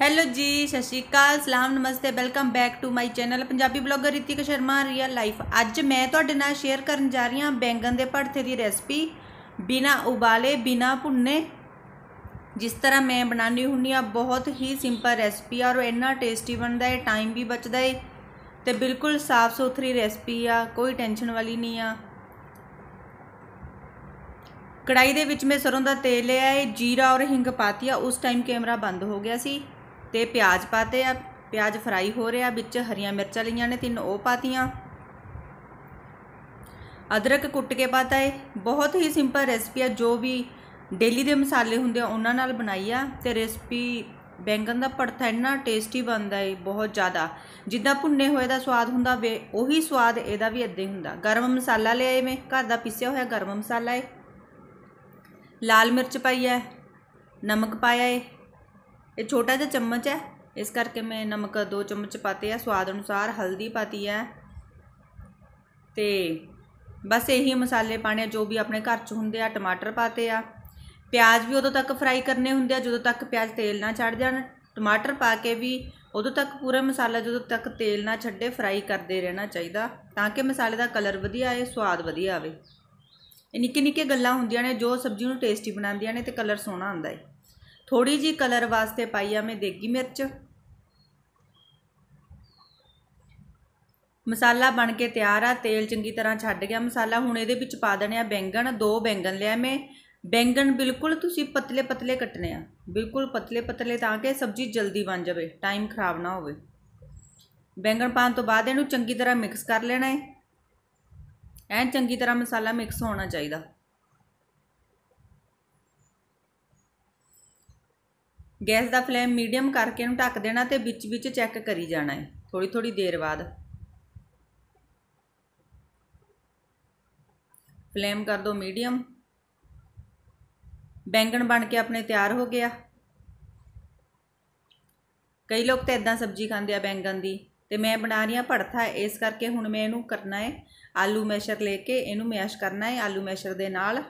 hello ਜੀ ਸਤਿ ਸ਼੍ਰੀ ਅਕਾਲ ਸਲਾਮ ਨਮਸਤੇ welcome back to my channel Punjabi blogger Ritika Sharma real life ਅੱਜ ਮੈਂ ਤੁਹਾਡੇ ਨਾਲ ਸ਼ੇਅਰ ਕਰਨ ਜਾ ਰਹੀ ਹਾਂ ਬੈਂਗਨ ਦੇ ਭੜਥੇ ਦੀ ਰੈਸਪੀ ਬਿਨਾ ਉਬਾਲੇ ਬਿਨਾ ਭੁੰਨੇ ਜਿਸ ਤਰ੍ਹਾਂ ਮੈਂ ਬਣਾਉਣੀ ਹੁੰਨੀ ਆ ਬਹੁਤ ਹੀ ਸਿੰਪਲ ਰੈਸਪੀ ਆ ਔਰ ਇੰਨਾ ਟੇਸਟੀ ਬਣਦਾ ਹੈ ਟਾਈਮ ਵੀ ਬਚਦਾ ਹੈ ਤੇ ਬਿਲਕੁਲ ਸਾਫ਼ ਸੁਥਰੀ ਰੈਸਪੀ ਆ ਕੋਈ ਟੈਨਸ਼ਨ ਵਾਲੀ ਨਹੀਂ ਆ ਕੜਾਈ ਦੇ ਵਿੱਚ ਮੈਂ ਸਰੋਂ ਦਾ ਤੇਲ ਲਿਆ ਏ ਜੀਰਾ ਔਰ ਹਿੰਗ ਪਾਤੀ ਆ ਉਸ ਟਾਈਮ ਕੈਮਰਾ ਬੰਦ ਹੋ ਗਿਆ ਸੀ ਤੇ ਪਿਆਜ਼ ਪਾਤੇ ਆ ਪਿਆਜ਼ ਫਰਾਈ ਹੋ ਰਿਹਾ ਵਿੱਚ ਹਰੀਆਂ ਮਿਰਚਾਂ ਲਈਆਂ ਨੇ ਤਿੰਨ ਉਹ ਪਾਤੀਆਂ ਅਦਰਕ ਕੁੱਟ ਕੇ ਪਾਤਾ ਏ ਬਹੁਤ ਹੀ ਸਿੰਪਲ ਰੈਸਪੀ ਆ ਜੋ ਵੀ ਡੇਲੀ ਦੇ ਮਸਾਲੇ ਹੁੰਦੇ ਆ ਉਹਨਾਂ ਨਾਲ ਬਣਾਈ ਆ ਤੇ ਰੈਸਪੀ ਬੈਂਗਨ ਦਾ ਭੜਥਾ ਇੰਨਾ ਟੇਸਟੀ ਬਣਦਾ ਏ ਬਹੁਤ ਜ਼ਿਆਦਾ ਜਿੱਦਾਂ ਭੁੰਨੇ ਹੋਏ ਦਾ ਸਵਾਦ ਹੁੰਦਾ ਵੇ ਉਹੀ ਸਵਾਦ ਇਹਦਾ ਵੀ ਇਦਾਂ ਹੀ ਹੁੰਦਾ ਗਰਮ ਮਸਾਲਾ ਲਿਆਏ ਮੈਂ ਘਰ ਦਾ ਪਿਸਿਆ ਹੋਇਆ ਗਰਮ ਮਸਾਲਾ ਏ ਲਾਲ ਮਿਰਚ ਪਾਈ ਹੈ ਨਮਕ ਪਾਇਆ ਏ ਇਹ ਛੋਟਾ ਜਿਹਾ ਚਮਚ ਹੈ ਇਸ ਕਰਕੇ ਮੈਂ ਨਮਕ ਦੋ ਚਮਚ ਪਾਤੇ ਆ ਸਵਾਦ ਅਨੁਸਾਰ ਹਲਦੀ ਪਾਤੀ ਹੈ ਤੇ ਬਸ ਇਹੀ ਮਸਾਲੇ ਪਾਣੇ ਜੋ ਵੀ ਆਪਣੇ ਘਰ 'ਚ ਹੁੰਦੇ ਆ ਟਮਾਟਰ ਪਾਤੇ ਆ ਪਿਆਜ਼ ਵੀ ਉਦੋਂ ਤੱਕ ਫਰਾਈ ਕਰਨੇ ਹੁੰਦੇ ਆ ਜਦੋਂ ਤੱਕ ਪਿਆਜ਼ ਤੇਲ ਨਾ ਛੱਡ ਜਾਣ ਟਮਾਟਰ ਪਾ ਕੇ ਵੀ ਉਦੋਂ ਤੱਕ ਪੂਰਾ ਮਸਾਲਾ ਜਦੋਂ ਤੱਕ ਤੇਲ ਨਾ ਛੱਡੇ ਫਰਾਈ ਕਰਦੇ ਰਹਿਣਾ ਚਾਹੀਦਾ ਤਾਂ ਕਿ ਮਸਾਲੇ ਦਾ ਕਲਰ ਵਧੀਆ ਆਏ ਸਵਾਦ ਵਧੀਆ ਆਵੇ ਇਹ ਨਿੱਕੇ ਨਿੱਕੇ ਗੱਲਾਂ ਹੁੰਦੀਆਂ ਨੇ ਜੋ ਸਬਜ਼ੀ ਨੂੰ ਟੇਸਟੀ ਬਣਾਉਂਦੀਆਂ ਨੇ ਤੇ ਕਲਰ ਸੋਹਣਾ ਆਉਂਦਾ ਹੈ ਥੋੜੀ ਜੀ ਕਲਰ ਵਾਸਤੇ ਪਾਈ ਆ ਮੈਂ ਦੇਗੀ ਮਿਰਚ ਮਸਾਲਾ ਬਣ ਕੇ ਤਿਆਰ ਆ ਤੇਲ ਚੰਗੀ ਤਰ੍ਹਾਂ ਛੱਡ ਗਿਆ ਮਸਾਲਾ ਹੁਣ ਇਹਦੇ ਵਿੱਚ ਪਾ ਦੇਣੇ ਆ ਬੈਂਗਣ ਦੋ ਬੈਂਗਣ ਲਿਆ ਮੈਂ ਬੈਂਗਣ ਬਿਲਕੁਲ ਤੁਸੀਂ ਪਤਲੇ ਪਤਲੇ ਕੱਟਨੇ ਆ ਬਿਲਕੁਲ ਪਤਲੇ ਪਤਲੇ ਤਾਂ ਕਿ ਸਬਜ਼ੀ ਜਲਦੀ ਬਣ ਜਾਵੇ ਟਾਈਮ ਖਰਾਬ ਨਾ ਹੋਵੇ ਬੈਂਗਣ ਪਾਣ ਤੋਂ ਬਾਅਦ ਇਹਨੂੰ ਚੰਗੀ ਤਰ੍ਹਾਂ ਮਿਕਸ ਕਰ ਲੈਣਾ ਹੈ ਐਂ ਚੰਗੀ ਤਰ੍ਹਾਂ ਮਸਾਲਾ ਮਿਕਸ ਹੋਣਾ ਚਾਹੀਦਾ ਗੈਸ ਦਾ ਫਲੇਮ ਮੀਡੀਅਮ ਕਰਕੇ ਇਹਨੂੰ ਢੱਕ ਦੇਣਾ ਤੇ ਵਿੱਚ ਵਿੱਚ ਚੈੱਕ ਕਰੀ ਜਾਣਾ ਹੈ ਥੋੜੀ ਥੋੜੀ ਦੇਰ ਬਾਅਦ ਫਲੇਮ ਕਰ ਦਿਓ ਮੀਡੀਅਮ ਬੈਂਗਣ ਬਣ ਕੇ ਆਪਣੇ ਤਿਆਰ ਹੋ ਗਿਆ ਕਈ ਲੋਕ ਤਾਂ ਇਦਾਂ ਸਬਜ਼ੀ ਖਾਂਦੇ ਆ ਬੈਂਗਣ ਦੀ ਤੇ ਮੈਂ ਬਣਾ ਰਹੀ ਆ ਭੜਥਾ ਇਸ ਕਰਕੇ ਹੁਣ ਮੈਂ ਇਹਨੂੰ ਕਰਨਾ ਹੈ ਆਲੂ ਮੈਸ਼ਰ ਲੈ ਕੇ ਇਹਨੂੰ ਮੈਸ਼ ਕਰਨਾ ਹੈ ਆਲੂ ਮੈਸ਼ਰ ਦੇ ਨਾਲ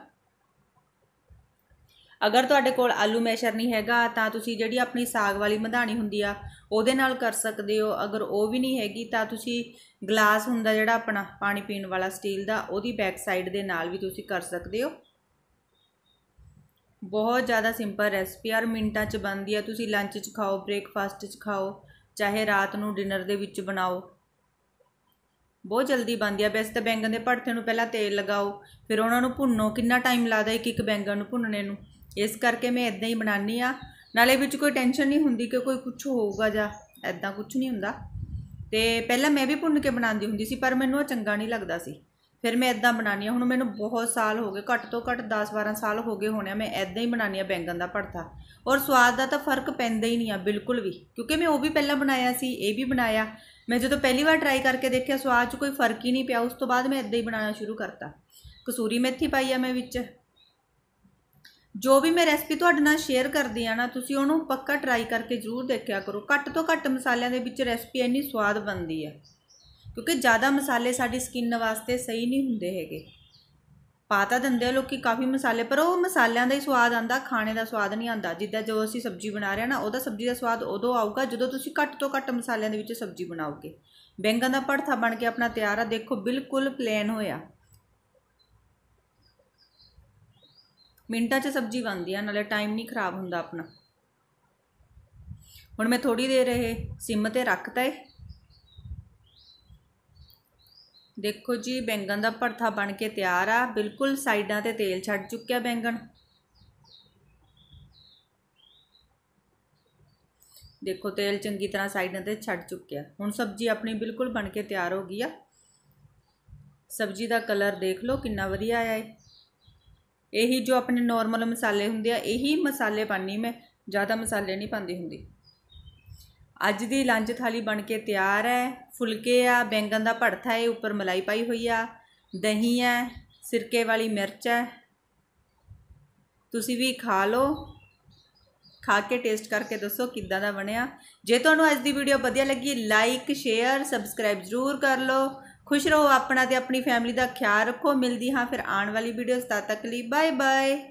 ਅਗਰ ਤੁਹਾਡੇ ਕੋਲ ਆਲੂ ਮੈਸ਼ਰ ਨਹੀਂ ਹੈਗਾ ਤਾਂ ਤੁਸੀਂ ਜਿਹੜੀ ਆਪਣੀ ਸਾਗ ਵਾਲੀ ਮਧਾਣੀ ਹੁੰਦੀ ਆ ਉਹਦੇ ਨਾਲ ਕਰ ਸਕਦੇ ਹੋ ਅਗਰ ਉਹ ਵੀ ਨਹੀਂ ਹੈਗੀ ਤਾਂ ਤੁਸੀਂ ਗਲਾਸ ਹੁੰਦਾ ਜਿਹੜਾ ਆਪਣਾ ਪਾਣੀ ਪੀਣ ਵਾਲਾ ਸਟੀਲ ਦਾ ਉਹਦੀ ਬੈਕ ਸਾਈਡ ਦੇ ਨਾਲ ਵੀ ਤੁਸੀਂ ਕਰ ਸਕਦੇ ਹੋ ਬਹੁਤ ਜ਼ਿਆਦਾ ਸਿੰਪਲ ਰੈਸਪੀ ਆਰ ਮਿੰਟਾਂ 'ਚ ਬਣਦੀ ਆ ਤੁਸੀਂ ਲੰਚ 'ਚ ਖਾਓ ਬ੍ਰੇਕਫਾਸਟ 'ਚ ਖਾਓ ਚਾਹੇ ਰਾਤ ਨੂੰ ਡਿਨਰ ਦੇ ਵਿੱਚ ਬਣਾਓ ਬਹੁਤ ਜਲਦੀ ਬਣਦੀ ਆ ਵੈਸੇ ਤਾਂ ਬੈਂਗਣ ਦੇ ਭੜਥੇ ਨੂੰ ਪਹਿਲਾਂ ਤੇਲ ਲਗਾਓ ਫਿਰ ਉਹਨਾਂ ਨੂੰ ਭੁੰਨੋ ਕਿੰਨਾ ਟਾਈਮ ਲੱਗਦਾ ਇੱਕ ਇੱਕ ਬੈਂਗਣ ਨੂੰ ਭੁੰਨਣੇ ਨੂੰ ਇਸ ਕਰਕੇ ਮੈਂ ਇਦਾਂ ਹੀ ਬਣਾਨੀ ਆ ਨਾਲੇ ਵਿੱਚ ਕੋਈ ਟੈਨਸ਼ਨ ਨਹੀਂ ਹੁੰਦੀ ਕਿ ਕੋਈ ਕੁਝ ਹੋਊਗਾ ਜਾਂ ਐਦਾਂ ਕੁਝ ਨਹੀਂ ਹੁੰਦਾ ਤੇ ਪਹਿਲਾਂ ਮੈਂ ਵੀ ਭੁੰਨ ਕੇ ਬਣਾਉਂਦੀ ਹੁੰਦੀ ਸੀ ਪਰ ਮੈਨੂੰ ਉਹ ਚੰਗਾ ਨਹੀਂ ਲੱਗਦਾ ਸੀ ਫਿਰ ਮੈਂ ਇਦਾਂ ਬਣਾਉਣੀ ਆ ਹੁਣ ਮੈਨੂੰ ਬਹੁਤ ਸਾਲ ਹੋ ਗਏ ਘੱਟ ਤੋਂ ਘੱਟ 10-12 ਸਾਲ ਹੋ ਗਏ ਹੋਣੇ ਮੈਂ ਇਦਾਂ ਹੀ ਬਣਾਉਣੀ ਆ ਬੈਂਗਣ ਦਾ ਭੜਥਾ ਔਰ ਸਵਾਦ ਦਾ ਤਾਂ ਫਰਕ ਪੈਂਦਾ ਹੀ ਨਹੀਂ ਆ ਬਿਲਕੁਲ ਵੀ ਕਿਉਂਕਿ ਮੈਂ ਉਹ ਵੀ ਪਹਿਲਾਂ ਬਣਾਇਆ ਸੀ ਇਹ ਵੀ ਬਣਾਇਆ ਮੈਂ ਜਦੋਂ ਪਹਿਲੀ ਵਾਰ ਟਰਾਈ ਕਰਕੇ ਦੇਖਿਆ ਸਵਾਦ 'ਚ ਕੋਈ ਫਰਕ ਹੀ ਨਹੀਂ ਪਿਆ ਉਸ ਤੋਂ ਬਾਅਦ ਮੈਂ ਇਦਾਂ ਹੀ ਬਣਾਉਣਾ ਸ਼ੁਰੂ ਕਰਤਾ ਕਸੂਰੀ ਮੇਥੀ ਪਾਈ ਆ ਮੈਂ ਵਿੱਚ ਜੋ ਵੀ ਮੈਂ ਰੈਸਪੀ ਤੁਹਾਡੇ ਨਾਲ ਸ਼ੇਅਰ ਕਰਦੀ ਆ ਨਾ ਤੁਸੀਂ ਉਹਨੂੰ ਪੱਕਾ ਟਰਾਈ ਕਰਕੇ ਜ਼ਰੂਰ ਦੇਖਿਆ ਕਰੋ ਘੱਟ ਤੋਂ ਘੱਟ ਮਸਾਲਿਆਂ ਦੇ ਵਿੱਚ ਰੈਸਪੀ ਇੰਨੀ ਸਵਾਦ ਬਣਦੀ ਆ ਕਿਉਂਕਿ ਜ਼ਿਆਦਾ ਮਸਾਲੇ ਸਾਡੀ ਸਕਿਨ ਵਾਸਤੇ ਸਹੀ ਨਹੀਂ ਹੁੰਦੇ ਹੈਗੇ ਪਾ ਤਾਂ ਦਿੰਦੇ ਆ ਲੋਕੀ ਕਾਫੀ ਮਸਾਲੇ ਪਰ ਉਹ ਮਸਾਲਿਆਂ ਦਾ ਹੀ ਸਵਾਦ ਆਂਦਾ ਖਾਣੇ ਦਾ ਸਵਾਦ ਨਹੀਂ ਆਂਦਾ ਜਿੱਦਾਂ ਜੋ ਅਸੀਂ ਸਬਜ਼ੀ ਬਣਾ ਰਹੇ ਆ ਨਾ ਉਹਦਾ ਸਬਜ਼ੀ ਦਾ ਸਵਾਦ ਉਦੋਂ ਆਊਗਾ ਜਦੋਂ ਤੁਸੀਂ ਘੱਟ ਤੋਂ ਘੱਟ ਮਸਾਲਿਆਂ ਦੇ ਵਿੱਚ ਸਬਜ਼ੀ ਬਣਾਓਗੇ ਬੈਂਗਨ ਦਾ ਪੜਥਾ ਬਣ ਕੇ ਆਪਣਾ ਤਿਆਰ ਆ ਦੇਖੋ ਬਿਲਕੁਲ ਪਲੇਨ ਹੋਇਆ ਮਿੰਟਾਂ 'ਚ ਸਬਜ਼ੀ ਬਣਦੀ ਆ ਨਾਲੇ ਟਾਈਮ ਨਹੀਂ ਖਰਾਬ ਹੁੰਦਾ ਆਪਣਾ ਹੁਣ ਮੈਂ ਥੋੜੀ ਦੇਰ ਇਹ ਸਿਮ ਤੇ ਰੱਖਤਾ ਏ ਦੇਖੋ ਜੀ ਬੈਂਗਣ ਦਾ ਭਰਥਾ ਬਣ ਕੇ ਤਿਆਰ ਆ ਬਿਲਕੁਲ ਸਾਈਡਾਂ ਤੇ ਤੇਲ ਛੱਡ ਚੁੱਕਿਆ ਬੈਂਗਣ ਦੇਖੋ ਤੇਲ ਚੰਗੀ ਤਰ੍ਹਾਂ ਸਾਈਡਾਂ ਤੇ ਛੱਡ ਚੁੱਕਿਆ ਹੁਣ ਸਬਜ਼ੀ ਆਪਣੀ ਬਿਲਕੁਲ ਬਣ ਕੇ ਤਿਆਰ ਹੋ ਗਈ ਆ ਸਬਜ਼ੀ ਦਾ ਕਲਰ ਦੇਖ ਲਓ ਕਿੰਨਾ ਵਧੀਆ ਆਇਆ ਹੈ ਇਹੀ ਜੋ ਆਪਣੇ ਨਾਰਮਲ ਮਸਾਲੇ ਹੁੰਦੇ ਆ ਇਹੀ ਮਸਾਲੇ ਪਾਣੀ ਮੈਂ ਜ਼ਿਆਦਾ ਮਸਾਲੇ ਨਹੀਂ ਪਾਉਂਦੀ ਹੁੰਦੀ ਅੱਜ ਦੀ ਲੰਚ ਥਾਲੀ ਬਣ ਕੇ ਤਿਆਰ ਹੈ ਫੁਲਕੇ ਆ ਬੈਂਗਨ ਦਾ ਭੜਥਾ ਹੈ ਉੱਪਰ ਮਲਾਈ ਪਾਈ ਹੋਈ ਆ ਦਹੀਂ ਹੈ ਸਿਰਕੇ ਵਾਲੀ ਮਿਰਚ ਹੈ ਤੁਸੀਂ ਵੀ ਖਾ ਲਓ ਖਾ ਕੇ ਟੇਸਟ ਕਰਕੇ ਦੱਸੋ ਕਿੱਦਾਂ ਦਾ ਬਣਿਆ ਜੇ ਤੁਹਾਨੂੰ ਅੱਜ ਦੀ ਵੀਡੀਓ ਵਧੀਆ ਲੱਗੀ ਲਾਈਕ ਸ਼ੇਅਰ ਸਬਸਕ੍ਰਾਈਬ ਜ਼ਰੂਰ ਕਰ ਲਓ ਖੁਸ਼ ਰਹੋ ਆਪਣਾ ਤੇ ਆਪਣੀ ਫੈਮਿਲੀ ਦਾ ਖਿਆਲ ਰੱਖੋ ਮਿਲਦੀ ਹਾਂ ਫਿਰ ਆਉਣ ਵਾਲੀ ਵੀਡੀਓਜ਼ ਤਦ ਤੱਕ ਲਈ ਬਾਏ ਬਾਏ